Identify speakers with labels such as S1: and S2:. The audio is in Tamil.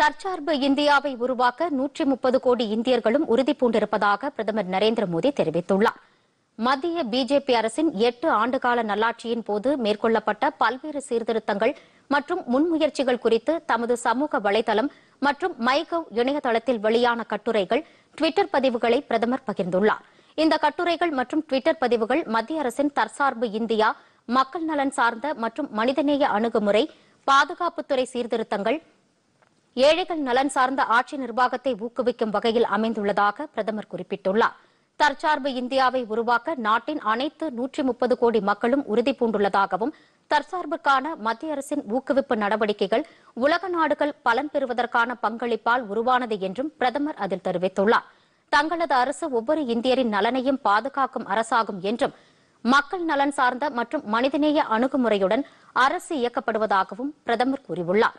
S1: தற்சார்பு இந்தியாவை உருவாக்க நூற்றி முப்பது கோடி இந்தியர்களும் உறுதி பூண்டிருப்பதாக பிரதமர் நரேந்திர மோடி தெரிவித்துள்ளார் மத்திய பிஜேபி அரசின் எட்டு ஆண்டுகால நல்லாட்சியின் போது மேற்கொள்ளப்பட்ட பல்வேறு சீர்திருத்தங்கள் மற்றும் முன்முயற்சிகள் குறித்து தமது சமூக வலைதளம் மற்றும் மைகவ் இணையதளத்தில் வெளியான கட்டுரைகள் டுவிட்டர் பதிவுகளை பிரதமர் பகிர்ந்துள்ளார் இந்த கட்டுரைகள் மற்றும் டுவிட்டர் பதிவுகள் மத்திய அரசின் தற்சார்பு இந்தியா மக்கள் நலன் சார்ந்த மற்றும் மனிதநேய அணுகுமுறை பாதுகாப்புத்துறை சீர்திருத்தங்கள் ஏழைகள் நலன் சார்ந்த ஆட்சி நிர்வாகத்தை ஊக்குவிக்கும் வகையில் அமைந்துள்ளதாக பிரதமர் குறிப்பிட்டுள்ளார் தற்சார்பு இந்தியாவை உருவாக்க நாட்டின் அனைத்து நூற்றி முப்பது கோடி மக்களும் உறுதி பூண்டுள்ளதாகவும் தற்சார்புக்கான மத்திய அரசின் ஊக்குவிப்பு நடவடிக்கைகள் உலக நாடுகள் பலன் பெறுவதற்கான பங்களிப்பால் உருவானது என்றும் பிரதமர் அதில் தெரிவித்துள்ளார் தங்களது அரசு ஒவ்வொரு இந்தியரின் நலனையும் பாதுகாக்கும் அரசாகும் என்றும் மக்கள் நலன் சார்ந்த மற்றும் மனிதநேய அணுகுமுறையுடன் அரசு இயக்கப்படுவதாகவும் பிரதமர் கூறியுள்ளாா்